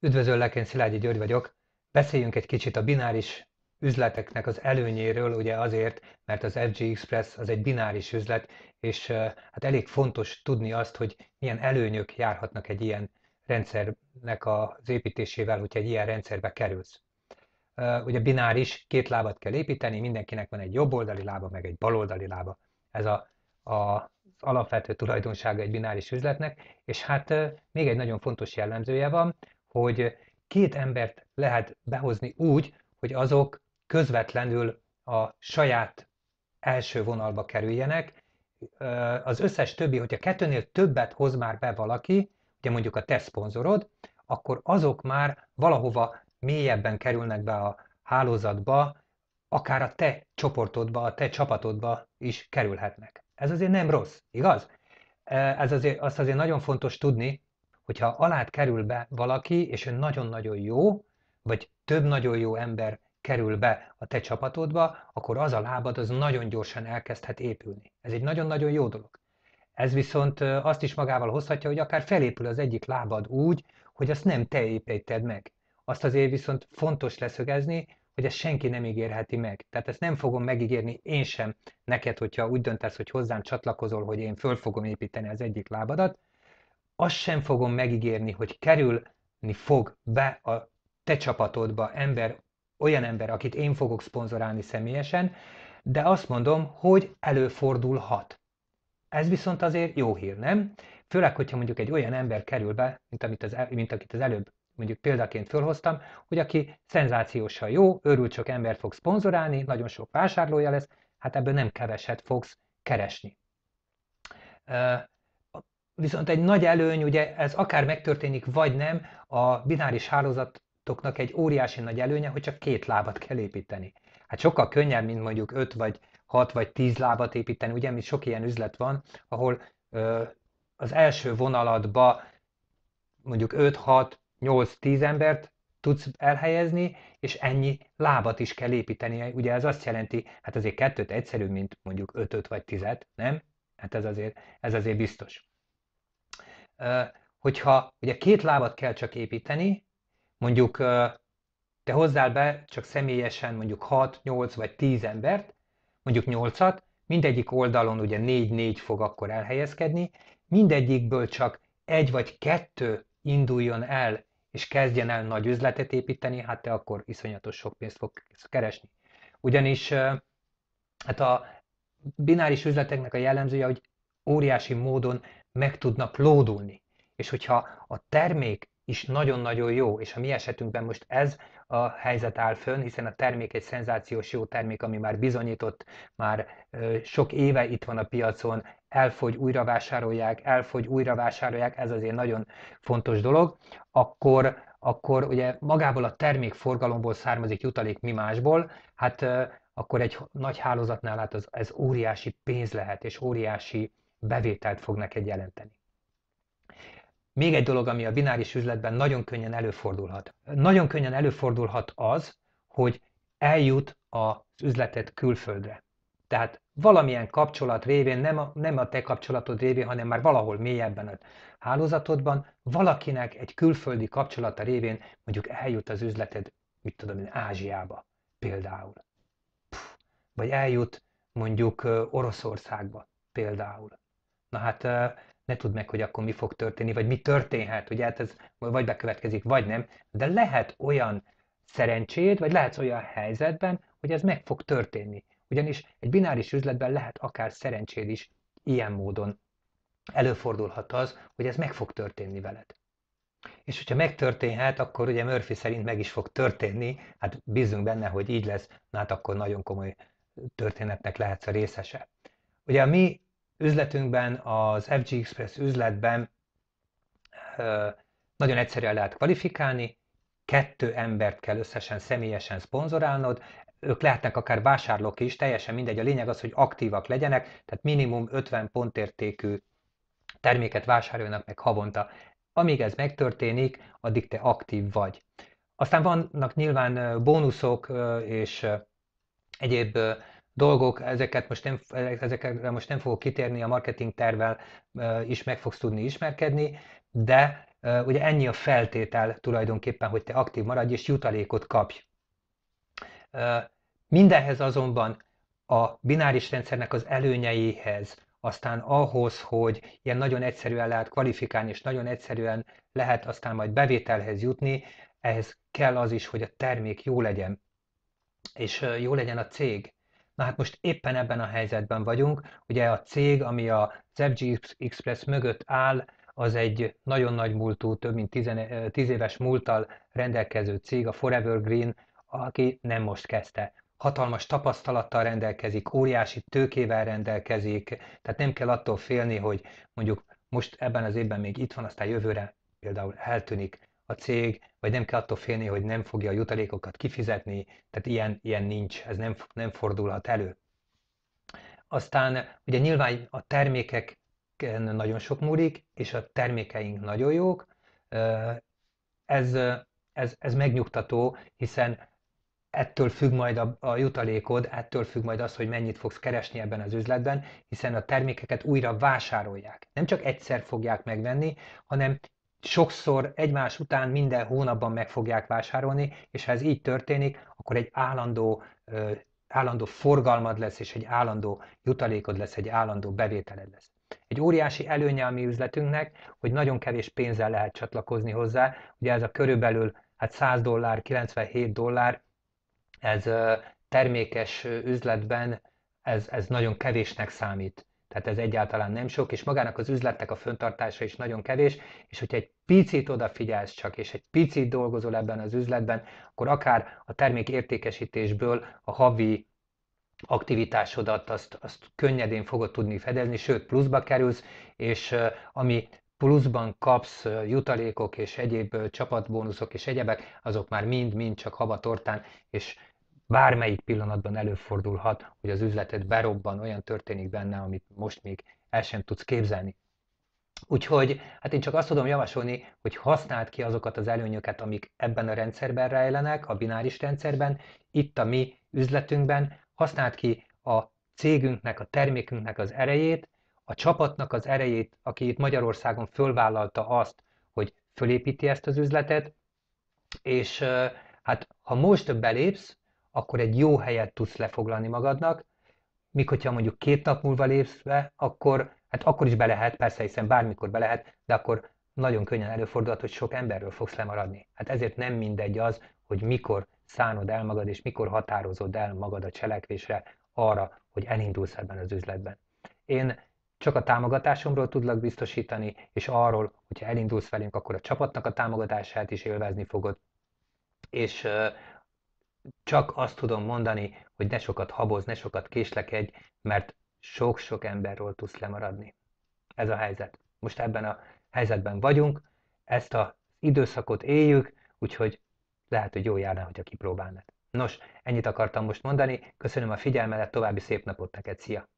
Üdvözöllek, én Szilágyi György vagyok. Beszéljünk egy kicsit a bináris üzleteknek az előnyéről, ugye azért, mert az FG Express az egy bináris üzlet, és hát elég fontos tudni azt, hogy milyen előnyök járhatnak egy ilyen rendszernek az építésével, hogyha egy ilyen rendszerbe kerülsz. Ugye bináris, két lábat kell építeni, mindenkinek van egy jobb oldali lába, meg egy baloldali lába. Ez a, a alapvető tulajdonsága egy bináris üzletnek, és hát még egy nagyon fontos jellemzője van, hogy két embert lehet behozni úgy, hogy azok közvetlenül a saját első vonalba kerüljenek. Az összes többi, hogyha kettőnél többet hoz már be valaki, ugye mondjuk a te szponzorod, akkor azok már valahova mélyebben kerülnek be a hálózatba, akár a te csoportodba, a te csapatodba is kerülhetnek. Ez azért nem rossz, igaz? Ez azért, azt azért nagyon fontos tudni, hogyha alád kerül be valaki, és ő nagyon-nagyon jó, vagy több nagyon jó ember kerül be a te csapatodba, akkor az a lábad az nagyon gyorsan elkezdhet épülni. Ez egy nagyon-nagyon jó dolog. Ez viszont azt is magával hozhatja, hogy akár felépül az egyik lábad úgy, hogy azt nem te építed meg. Azt azért viszont fontos leszögezni, hogy ezt senki nem ígérheti meg. Tehát ezt nem fogom megígérni én sem neked, hogyha úgy döntesz, hogy hozzám csatlakozol, hogy én föl fogom építeni az egyik lábadat, azt sem fogom megígérni, hogy kerülni fog be a te csapatodba ember, olyan ember, akit én fogok szponzorálni személyesen, de azt mondom, hogy előfordulhat. Ez viszont azért jó hír, nem? Főleg, hogyha mondjuk egy olyan ember kerül be, mint, amit az, mint akit az előbb mondjuk példaként fölhoztam, hogy aki szenzációsan jó, örült sok embert fog szponzorálni, nagyon sok vásárlója lesz, hát ebből nem keveset fogsz keresni. Viszont egy nagy előny, ugye ez akár megtörténik, vagy nem, a bináris hálózatoknak egy óriási nagy előnye, hogy csak két lábat kell építeni. Hát sokkal könnyebb, mint mondjuk öt vagy hat vagy tíz lábat építeni, ugye, mint sok ilyen üzlet van, ahol ö, az első vonalatba mondjuk 5, 6, 8, 10 embert tudsz elhelyezni, és ennyi lábat is kell építeni. Ugye ez azt jelenti, hát azért kettőt egyszerűbb, mint mondjuk ötöt vagy tizet, nem? Hát ez azért, ez azért biztos hogyha ugye két lábat kell csak építeni, mondjuk te hozzál be csak személyesen mondjuk 6, 8 vagy 10 embert, mondjuk 8-at, mindegyik oldalon ugye 4-4 fog akkor elhelyezkedni, mindegyikből csak egy vagy kettő induljon el, és kezdjen el nagy üzletet építeni, hát te akkor iszonyatos sok pénzt fog keresni. Ugyanis hát a bináris üzleteknek a jellemzője, hogy óriási módon meg tudnak lódulni. És hogyha a termék is nagyon-nagyon jó, és a mi esetünkben most ez a helyzet áll fönn, hiszen a termék egy szenzációs jó termék, ami már bizonyított, már sok éve itt van a piacon, elfogy, újra vásárolják, elfogy, újra vásárolják, ez azért nagyon fontos dolog, akkor, akkor ugye magából a termék forgalomból származik jutalék mi másból, hát akkor egy nagy hálózatnál hát az, ez óriási pénz lehet, és óriási bevételt fog neked jelenteni. Még egy dolog, ami a bináris üzletben nagyon könnyen előfordulhat. Nagyon könnyen előfordulhat az, hogy eljut az üzletet külföldre. Tehát valamilyen kapcsolat révén, nem a, nem a te kapcsolatod révén, hanem már valahol mélyebben a hálózatodban, valakinek egy külföldi kapcsolata révén mondjuk eljut az üzleted, mit tudom én, Ázsiába például. Puh, vagy eljut mondjuk Oroszországba például na hát ne tudd meg, hogy akkor mi fog történni, vagy mi történhet, ugye hát ez vagy bekövetkezik, vagy nem, de lehet olyan szerencséd, vagy lehetsz olyan helyzetben, hogy ez meg fog történni. Ugyanis egy bináris üzletben lehet akár szerencséd is ilyen módon. Előfordulhat az, hogy ez meg fog történni veled. És hogyha megtörténhet, akkor ugye Murphy szerint meg is fog történni, hát bízunk benne, hogy így lesz, na hát akkor nagyon komoly történetnek lehetsz a részese. Ugye a mi üzletünkben, az FG Express üzletben nagyon egyszerűen lehet kvalifikálni, kettő embert kell összesen személyesen szponzorálnod, ők lehetnek akár vásárlók is, teljesen mindegy, a lényeg az, hogy aktívak legyenek, tehát minimum 50 pontértékű terméket vásároljanak meg havonta. Amíg ez megtörténik, addig te aktív vagy. Aztán vannak nyilván bónuszok és egyéb dolgok, ezeket most nem, ezekre most nem fogok kitérni, a marketing tervvel is meg fogsz tudni ismerkedni, de ugye ennyi a feltétel tulajdonképpen, hogy te aktív maradj és jutalékot kapj. Mindenhez azonban a bináris rendszernek az előnyeihez, aztán ahhoz, hogy ilyen nagyon egyszerűen lehet kvalifikálni, és nagyon egyszerűen lehet aztán majd bevételhez jutni, ehhez kell az is, hogy a termék jó legyen, és jó legyen a cég. Na hát most éppen ebben a helyzetben vagyunk. Ugye a cég, ami a FG Express mögött áll, az egy nagyon nagy múltú, több mint 10, éves múltal rendelkező cég, a Forever Green, aki nem most kezdte. Hatalmas tapasztalattal rendelkezik, óriási tőkével rendelkezik, tehát nem kell attól félni, hogy mondjuk most ebben az évben még itt van, aztán jövőre például eltűnik a cég, vagy nem kell attól félni, hogy nem fogja a jutalékokat kifizetni, tehát ilyen, ilyen nincs, ez nem, nem fordulhat elő. Aztán ugye nyilván a termékek nagyon sok múlik, és a termékeink nagyon jók. Ez, ez, ez megnyugtató, hiszen ettől függ majd a, a jutalékod, ettől függ majd az, hogy mennyit fogsz keresni ebben az üzletben, hiszen a termékeket újra vásárolják. Nem csak egyszer fogják megvenni, hanem sokszor egymás után minden hónapban meg fogják vásárolni, és ha ez így történik, akkor egy állandó, állandó forgalmad lesz, és egy állandó jutalékod lesz, egy állandó bevételed lesz. Egy óriási előnye a mi üzletünknek, hogy nagyon kevés pénzzel lehet csatlakozni hozzá. Ugye ez a körülbelül hát 100 dollár, 97 dollár, ez termékes üzletben ez, ez nagyon kevésnek számít tehát ez egyáltalán nem sok, és magának az üzletnek a föntartása is nagyon kevés, és hogyha egy picit odafigyelsz csak, és egy picit dolgozol ebben az üzletben, akkor akár a termék értékesítésből a havi aktivitásodat azt, azt könnyedén fogod tudni fedezni, sőt pluszba kerülsz, és ami pluszban kapsz jutalékok és egyéb csapatbónuszok és egyebek, azok már mind-mind csak haba tortán, és bármelyik pillanatban előfordulhat, hogy az üzleted berobban, olyan történik benne, amit most még el sem tudsz képzelni. Úgyhogy hát én csak azt tudom javasolni, hogy használd ki azokat az előnyöket, amik ebben a rendszerben rejlenek, a bináris rendszerben, itt a mi üzletünkben, használd ki a cégünknek, a termékünknek az erejét, a csapatnak az erejét, aki itt Magyarországon fölvállalta azt, hogy fölépíti ezt az üzletet, és hát ha most belépsz, akkor egy jó helyet tudsz lefoglalni magadnak, míg hogyha mondjuk két nap múlva lépsz be, akkor, hát akkor is belehet, persze, hiszen bármikor belehet, de akkor nagyon könnyen előfordulhat, hogy sok emberről fogsz lemaradni. Hát ezért nem mindegy az, hogy mikor szánod el magad, és mikor határozod el magad a cselekvésre arra, hogy elindulsz ebben az üzletben. Én csak a támogatásomról tudlak biztosítani, és arról, hogyha elindulsz velünk, akkor a csapatnak a támogatását is élvezni fogod, és csak azt tudom mondani, hogy ne sokat haboz, ne sokat késlekedj, mert sok-sok emberről tudsz lemaradni. Ez a helyzet. Most ebben a helyzetben vagyunk, ezt az időszakot éljük, úgyhogy lehet, hogy jó járná, hogyha kipróbálnád. Nos, ennyit akartam most mondani, köszönöm a figyelmet. további szép napot neked, szia!